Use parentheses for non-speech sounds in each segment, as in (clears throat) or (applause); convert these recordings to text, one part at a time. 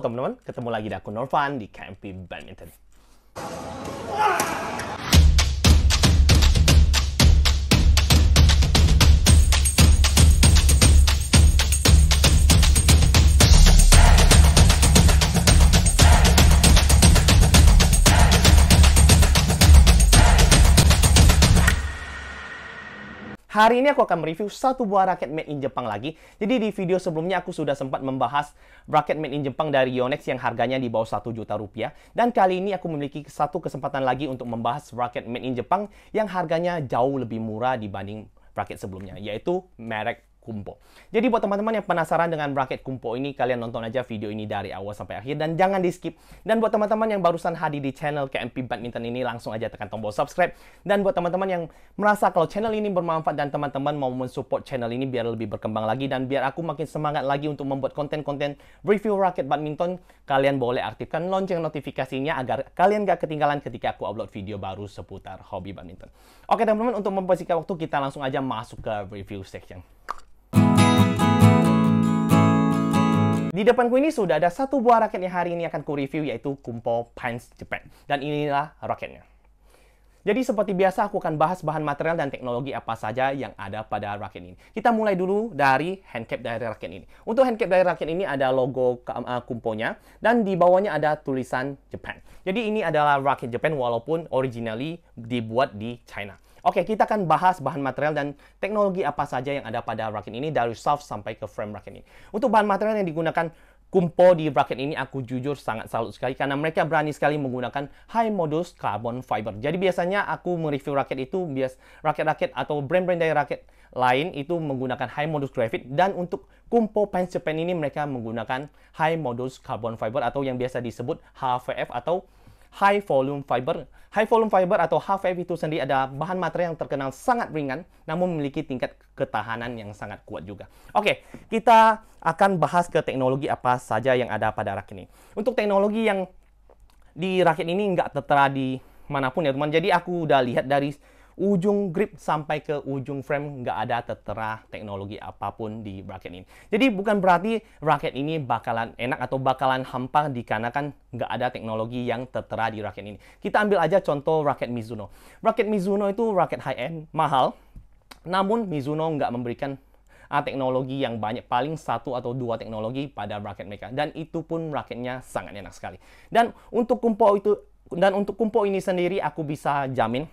teman-teman, ketemu lagi di aku Norvan di KMP Badminton. Hari ini aku akan mereview satu buah raket made in Jepang lagi. Jadi di video sebelumnya aku sudah sempat membahas raket made in Jepang dari Yonex yang harganya di bawah 1 juta rupiah. Dan kali ini aku memiliki satu kesempatan lagi untuk membahas raket made in Jepang yang harganya jauh lebih murah dibanding raket sebelumnya, yaitu merek kumpo. Jadi buat teman-teman yang penasaran dengan bracket kumpo ini, kalian nonton aja video ini dari awal sampai akhir dan jangan di skip. Dan buat teman-teman yang barusan hadir di channel KMP Badminton ini, langsung aja tekan tombol subscribe. Dan buat teman-teman yang merasa kalau channel ini bermanfaat dan teman-teman mau mensupport channel ini biar lebih berkembang lagi dan biar aku makin semangat lagi untuk membuat konten-konten review raket badminton, kalian boleh aktifkan lonceng notifikasinya agar kalian gak ketinggalan ketika aku upload video baru seputar hobi badminton. Oke teman-teman, untuk mempersingkat waktu kita langsung aja masuk ke review section. Di depanku ini sudah ada satu buah raket yang hari ini akan ku review yaitu Kumpo Pines Japan. Dan inilah raketnya. Jadi seperti biasa aku akan bahas bahan material dan teknologi apa saja yang ada pada raket ini. Kita mulai dulu dari handcap dari raket ini. Untuk handcap dari raket ini ada logo eh, kumponya dan di bawahnya ada tulisan Japan. Jadi ini adalah raket Japan walaupun originally dibuat di China. Oke, kita akan bahas bahan material dan teknologi apa saja yang ada pada rakit ini dari soft sampai ke frame racket ini. Untuk bahan material yang digunakan Kumpo di bracket ini aku jujur sangat salut sekali karena mereka berani sekali menggunakan high modus carbon fiber. Jadi biasanya aku mereview raket itu bias raket-raket atau brand-brand dari raket lain itu menggunakan high modus graphite dan untuk Kumpo Punch Japan ini mereka menggunakan high modus carbon fiber atau yang biasa disebut HVF atau high volume fiber High volume fiber atau HVF itu sendiri ada bahan material yang terkenal sangat ringan, namun memiliki tingkat ketahanan yang sangat kuat juga. Oke, kita akan bahas ke teknologi apa saja yang ada pada rak ini. Untuk teknologi yang di rakit ini nggak tertera di manapun ya teman. Jadi aku udah lihat dari ujung grip sampai ke ujung frame nggak ada tertera teknologi apapun di bracket ini. Jadi bukan berarti raket ini bakalan enak atau bakalan hampa dikarenakan nggak ada teknologi yang tertera di raket ini. Kita ambil aja contoh raket Mizuno. Raket Mizuno itu raket high-end, mahal, namun Mizuno nggak memberikan ah, teknologi yang banyak paling satu atau dua teknologi pada bracket mereka dan itu pun bracketnya sangat enak sekali dan untuk kumpul itu dan untuk kumpul ini sendiri aku bisa jamin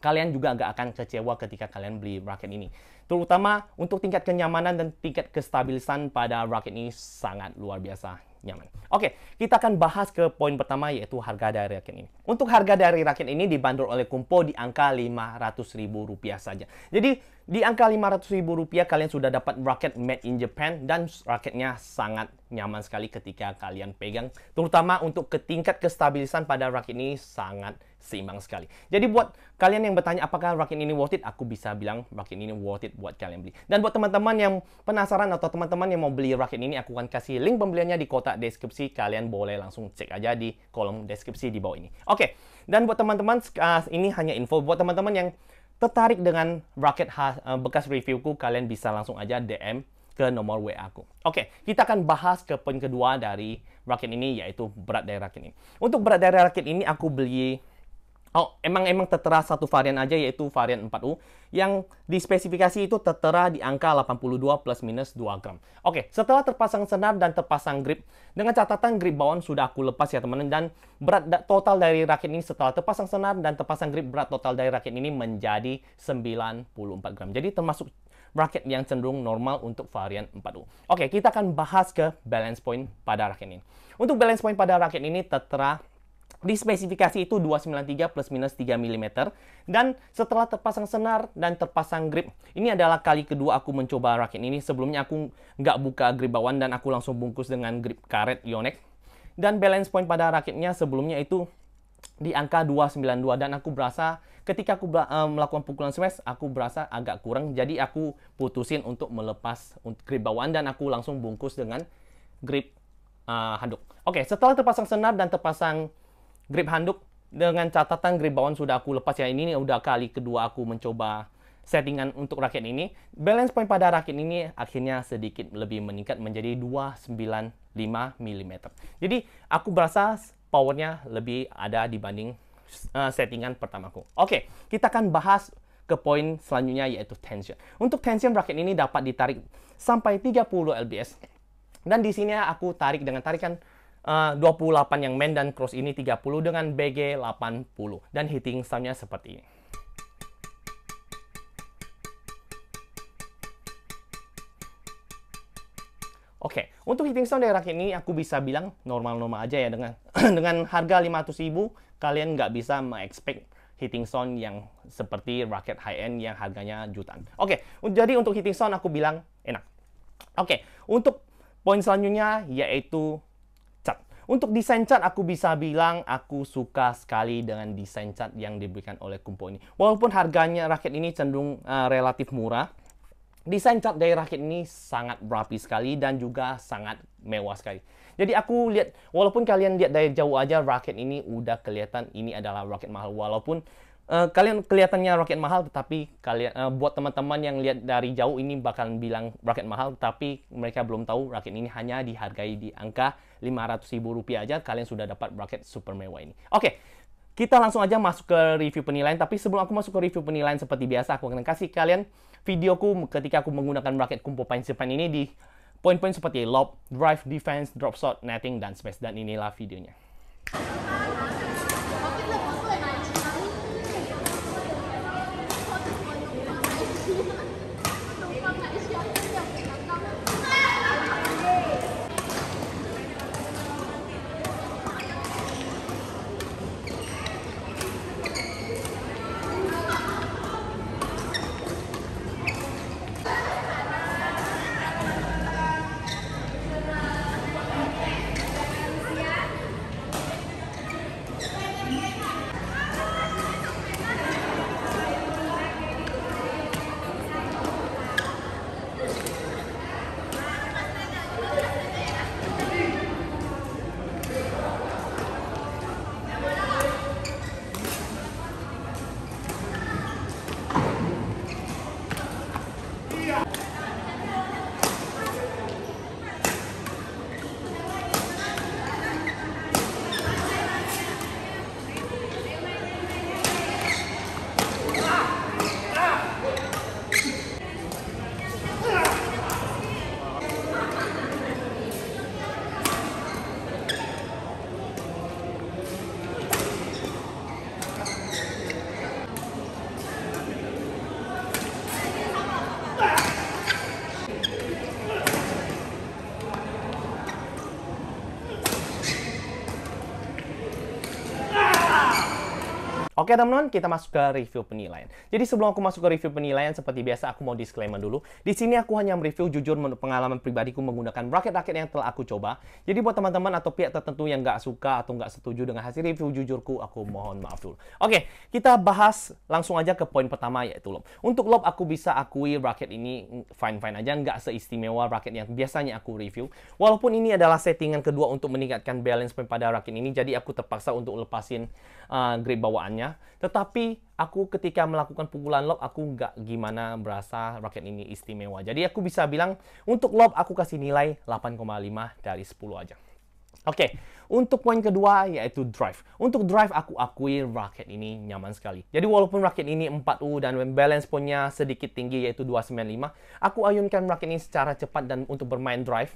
kalian juga nggak akan kecewa ketika kalian beli raket ini. Terutama untuk tingkat kenyamanan dan tingkat kestabilan pada raket ini sangat luar biasa nyaman. Oke, kita akan bahas ke poin pertama yaitu harga dari raket ini. Untuk harga dari raket ini dibanderol oleh Kumpo di angka Rp500.000 saja. Jadi di angka Rp500.000 kalian sudah dapat raket made in Japan dan raketnya sangat nyaman sekali ketika kalian pegang. Terutama untuk ke tingkat kestabilan pada raket ini sangat seimbang sekali. Jadi buat kalian yang bertanya apakah rakit ini worth it, aku bisa bilang rakit ini worth it buat kalian beli. Dan buat teman-teman yang penasaran atau teman-teman yang mau beli rakit ini, aku akan kasih link pembeliannya di kotak deskripsi. Kalian boleh langsung cek aja di kolom deskripsi di bawah ini. Oke, okay. dan buat teman-teman, uh, ini hanya info buat teman-teman yang tertarik dengan raket eh, bekas reviewku, kalian bisa langsung aja DM ke nomor WA aku. Oke, okay, kita akan bahas ke poin kedua dari rakit ini, yaitu berat dari rakit ini. Untuk berat dari rakit ini, aku beli Oh, emang emang tertera satu varian aja yaitu varian 4U yang di spesifikasi itu tertera di angka 82 plus minus 2 gram. Oke, setelah terpasang senar dan terpasang grip, dengan catatan grip bawaan sudah aku lepas ya teman-teman dan berat total dari raket ini setelah terpasang senar dan terpasang grip berat total dari raket ini menjadi 94 gram. Jadi termasuk raket yang cenderung normal untuk varian 4U. Oke, kita akan bahas ke balance point pada raket ini. Untuk balance point pada raket ini tertera di spesifikasi itu 293 plus minus 3 mm. Dan setelah terpasang senar dan terpasang grip, ini adalah kali kedua aku mencoba rakit ini. Sebelumnya aku nggak buka grip bawaan dan aku langsung bungkus dengan grip karet Yonex. Dan balance point pada rakitnya sebelumnya itu di angka 292 dan aku berasa ketika aku eh, melakukan pukulan smash aku berasa agak kurang jadi aku putusin untuk melepas grip bawaan dan aku langsung bungkus dengan grip uh, handuk. Oke, setelah terpasang senar dan terpasang grip handuk dengan catatan grip bawaan sudah aku lepas ya ini, udah kali kedua aku mencoba settingan untuk raket ini balance point pada raket ini akhirnya sedikit lebih meningkat menjadi 295 mm jadi aku berasa powernya lebih ada dibanding uh, settingan pertamaku oke okay, kita akan bahas ke poin selanjutnya yaitu tension untuk tension raket ini dapat ditarik sampai 30 lbs dan di sini aku tarik dengan tarikan 28 eh, yang main dan cross ini 30 dengan BG 80 dan hitting soundnya seperti ini. Oke, okay. untuk hitting sound dari rakit ini aku bisa bilang normal-normal aja ya dengan (clears throat) dengan harga 500.000 kalian nggak bisa mengexpect hitting sound yang seperti raket high end yang harganya jutaan. Oke, okay. jadi untuk hitting sound aku bilang enak. Oke, okay. untuk poin selanjutnya yaitu untuk desain cat aku bisa bilang aku suka sekali dengan desain cat yang diberikan oleh Kumpo ini. Walaupun harganya raket ini cenderung uh, relatif murah, desain cat dari raket ini sangat rapi sekali dan juga sangat mewah sekali. Jadi aku lihat, walaupun kalian lihat dari jauh aja raket ini udah kelihatan ini adalah raket mahal. Walaupun uh, kalian kelihatannya roket mahal tetapi kalian uh, buat teman-teman yang lihat dari jauh ini bakalan bilang roket mahal tapi mereka belum tahu roket ini hanya dihargai di angka ribu rupiah aja kalian sudah dapat roket super mewah ini. Oke. Okay. Kita langsung aja masuk ke review penilaian, tapi sebelum aku masuk ke review penilaian seperti biasa, aku akan kasih kalian videoku ketika aku menggunakan kumpul kumpo Pan ini di poin-poin seperti lob, drive, defense, drop shot, netting, dan space. Dan inilah videonya. Oke teman-teman, kita masuk ke review penilaian. Jadi sebelum aku masuk ke review penilaian, seperti biasa aku mau disclaimer dulu. Di sini aku hanya mereview jujur menurut pengalaman pribadiku menggunakan raket-raket yang telah aku coba. Jadi buat teman-teman atau pihak tertentu yang nggak suka atau nggak setuju dengan hasil review jujurku, aku mohon maaf dulu. Oke, kita bahas langsung aja ke poin pertama yaitu lob. Untuk lob aku bisa akui raket ini fine-fine aja, nggak seistimewa raket yang biasanya aku review. Walaupun ini adalah settingan kedua untuk meningkatkan balance pada raket ini, jadi aku terpaksa untuk lepasin uh, grip bawaannya tetapi aku ketika melakukan pukulan lob aku nggak gimana merasa raket ini istimewa. Jadi aku bisa bilang untuk lob aku kasih nilai 8,5 dari 10 aja. Oke, okay. untuk poin kedua yaitu drive. Untuk drive aku akui raket ini nyaman sekali. Jadi walaupun raket ini 4U dan balance punya sedikit tinggi yaitu 295, aku ayunkan raket ini secara cepat dan untuk bermain drive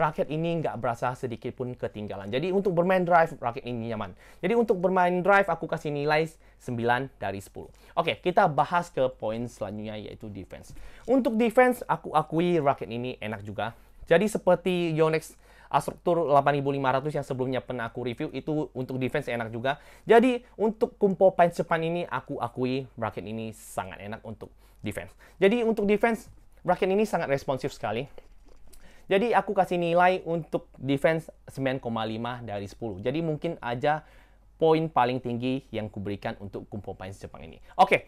Raket ini nggak berasa sedikit pun ketinggalan. Jadi untuk bermain drive, raket ini nyaman. Jadi untuk bermain drive, aku kasih nilai 9 dari 10. Oke, kita bahas ke poin selanjutnya yaitu defense. Untuk defense, aku akui raket ini enak juga. Jadi seperti Yonex struktur 8500 yang sebelumnya pernah aku review itu untuk defense enak juga. Jadi untuk kumpo pain depan ini aku akui raket ini sangat enak untuk defense. Jadi untuk defense raket ini sangat responsif sekali. Jadi aku kasih nilai untuk defense 9,5 dari 10. Jadi mungkin aja poin paling tinggi yang kuberikan untuk kumpul pemain Jepang ini. Oke,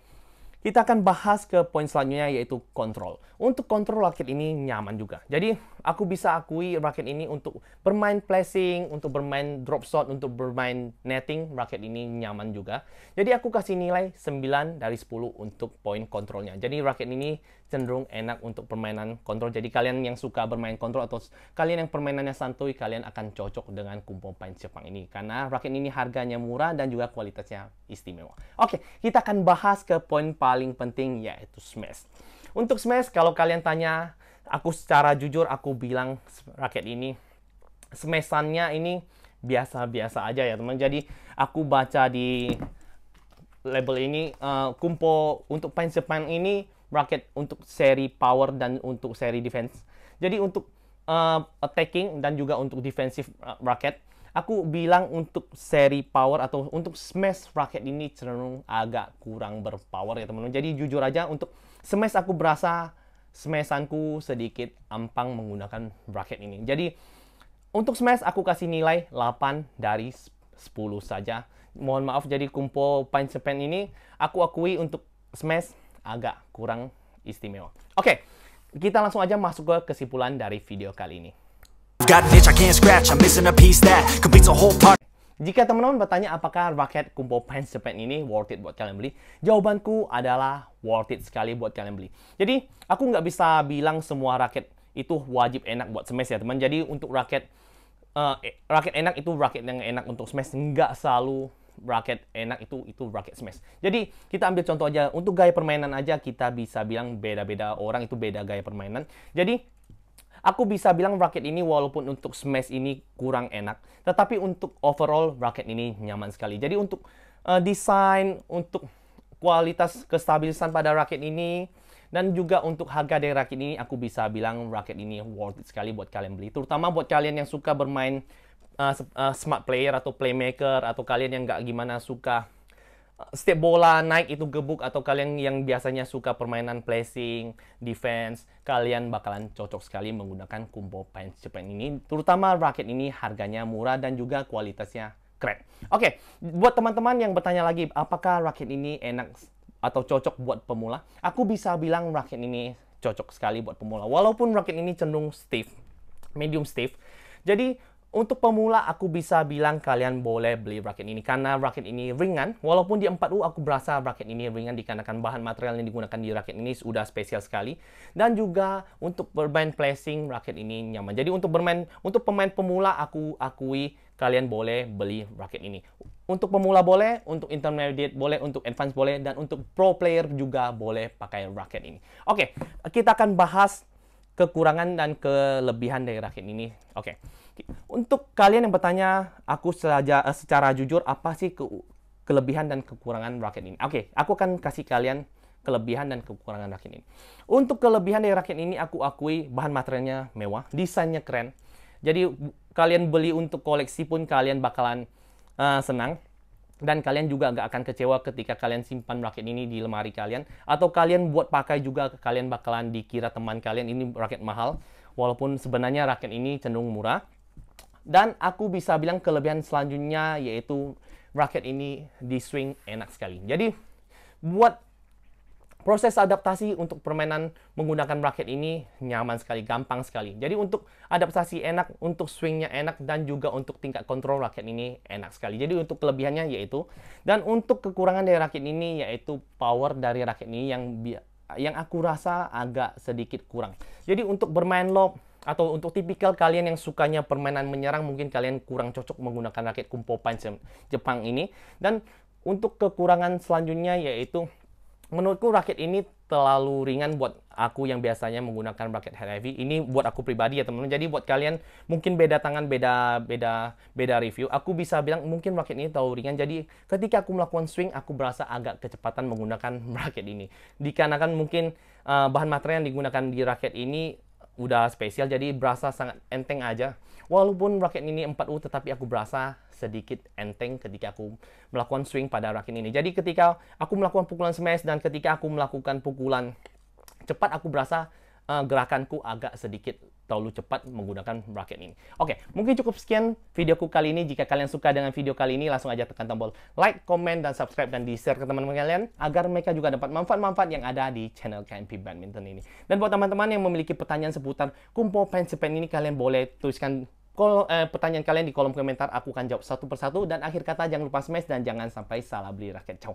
kita akan bahas ke poin selanjutnya yaitu kontrol. Untuk kontrol raket ini nyaman juga. Jadi aku bisa akui raket ini untuk bermain placing, untuk bermain drop shot, untuk bermain netting, raket ini nyaman juga. Jadi aku kasih nilai 9 dari 10 untuk poin kontrolnya. Jadi raket ini cenderung enak untuk permainan kontrol. Jadi kalian yang suka bermain kontrol atau kalian yang permainannya santuy, kalian akan cocok dengan kumpul Paint Jepang ini. Karena raket ini harganya murah dan juga kualitasnya istimewa. Oke, kita akan bahas ke poin paling penting yaitu Smash. Untuk Smash, kalau kalian tanya, aku secara jujur aku bilang raket ini, Smashannya ini biasa-biasa aja ya teman. Jadi aku baca di label ini, uh, eh, kumpo untuk Paint Jepang ini bracket untuk seri power dan untuk seri defense. Jadi untuk uh, attacking dan juga untuk defensive bracket, eh, aku bilang untuk seri power atau untuk smash bracket ini cenderung agak kurang berpower ya teman-teman. Jadi jujur aja untuk smash aku berasa smashanku sedikit ampang menggunakan bracket ini. Jadi untuk smash aku kasih nilai 8 dari 10 saja. Mohon maaf jadi kumpul punch sepen ini aku akui untuk smash agak kurang istimewa. Oke, okay, kita langsung aja masuk ke kesimpulan dari video kali ini. Jika teman-teman bertanya apakah raket kumpul Pants Japan ini worth it buat kalian beli, jawabanku adalah worth it sekali buat kalian beli. Jadi, aku nggak bisa bilang semua raket itu wajib enak buat smash ya teman. Jadi, untuk raket uh, raket enak itu raket yang enak untuk smash nggak selalu bracket enak itu itu bracket smash. Jadi kita ambil contoh aja untuk gaya permainan aja kita bisa bilang beda-beda orang itu beda gaya permainan. Jadi aku bisa bilang bracket ini walaupun untuk smash ini kurang enak, tetapi untuk overall bracket ini nyaman sekali. Jadi untuk uh, desain, untuk kualitas kestabilan pada raket ini dan juga untuk harga dari raket ini aku bisa bilang raket ini worth it sekali buat kalian beli terutama buat kalian yang suka bermain Uh, uh, smart player atau playmaker atau kalian yang nggak gimana suka uh, setiap bola naik itu gebuk atau kalian yang biasanya suka permainan placing, defense, kalian bakalan cocok sekali menggunakan Kumbo Paint Japan ini. Terutama raket ini harganya murah dan juga kualitasnya keren. Oke, okay, buat teman-teman yang bertanya lagi, apakah raket ini enak atau cocok buat pemula? Aku bisa bilang raket ini cocok sekali buat pemula. Walaupun raket ini cenderung stiff, medium stiff. Jadi untuk pemula aku bisa bilang kalian boleh beli raket ini karena raket ini ringan. Walaupun di 4U aku berasa raket ini ringan dikarenakan bahan material yang digunakan di raket ini sudah spesial sekali. Dan juga untuk bermain placing raket ini nyaman. Jadi untuk bermain untuk pemain pemula aku akui kalian boleh beli raket ini. Untuk pemula boleh, untuk intermediate boleh, untuk advance boleh, dan untuk pro player juga boleh pakai raket ini. Oke, kita akan bahas kekurangan dan kelebihan dari rakit ini. Oke. Okay. Untuk kalian yang bertanya aku secara, eh, secara jujur apa sih ke, kelebihan dan kekurangan rakit ini? Oke, okay, aku akan kasih kalian kelebihan dan kekurangan rakit ini. Untuk kelebihan dari rakit ini aku akui bahan materialnya mewah, desainnya keren. Jadi kalian beli untuk koleksi pun kalian bakalan uh, senang dan kalian juga nggak akan kecewa ketika kalian simpan raket ini di lemari kalian atau kalian buat pakai juga kalian bakalan dikira teman kalian ini raket mahal walaupun sebenarnya raket ini cenderung murah dan aku bisa bilang kelebihan selanjutnya yaitu raket ini di swing enak sekali jadi buat proses adaptasi untuk permainan menggunakan raket ini nyaman sekali, gampang sekali. Jadi untuk adaptasi enak, untuk swingnya enak, dan juga untuk tingkat kontrol raket ini enak sekali. Jadi untuk kelebihannya yaitu, dan untuk kekurangan dari raket ini yaitu power dari raket ini yang yang aku rasa agak sedikit kurang. Jadi untuk bermain lob, atau untuk tipikal kalian yang sukanya permainan menyerang mungkin kalian kurang cocok menggunakan raket kumpo punch Jepang ini dan untuk kekurangan selanjutnya yaitu menurutku raket ini terlalu ringan buat aku yang biasanya menggunakan raket head heavy. Ini buat aku pribadi ya teman-teman. Jadi buat kalian mungkin beda tangan, beda beda beda review. Aku bisa bilang mungkin raket ini terlalu ringan. Jadi ketika aku melakukan swing, aku berasa agak kecepatan menggunakan (laughs) raket ini. Dikarenakan mungkin uh, bahan material yang digunakan di raket ini udah spesial jadi berasa sangat enteng aja. Walaupun raket ini 4U tetapi aku berasa sedikit enteng ketika aku melakukan swing pada raket ini. Jadi ketika aku melakukan pukulan smash dan ketika aku melakukan pukulan cepat aku berasa uh, gerakanku agak sedikit terlalu cepat menggunakan bracket ini. Oke, okay, mungkin cukup sekian videoku kali ini. Jika kalian suka dengan video kali ini, langsung aja tekan tombol like, comment, dan subscribe, dan di-share ke teman-teman kalian agar mereka juga dapat manfaat-manfaat yang ada di channel KMP Badminton ini. Dan buat teman-teman yang memiliki pertanyaan seputar kumpo pensipen ini, kalian boleh tuliskan kol eh, pertanyaan kalian di kolom komentar. Aku akan jawab satu persatu. Dan akhir kata, jangan lupa smash dan jangan sampai salah beli raket. Ciao!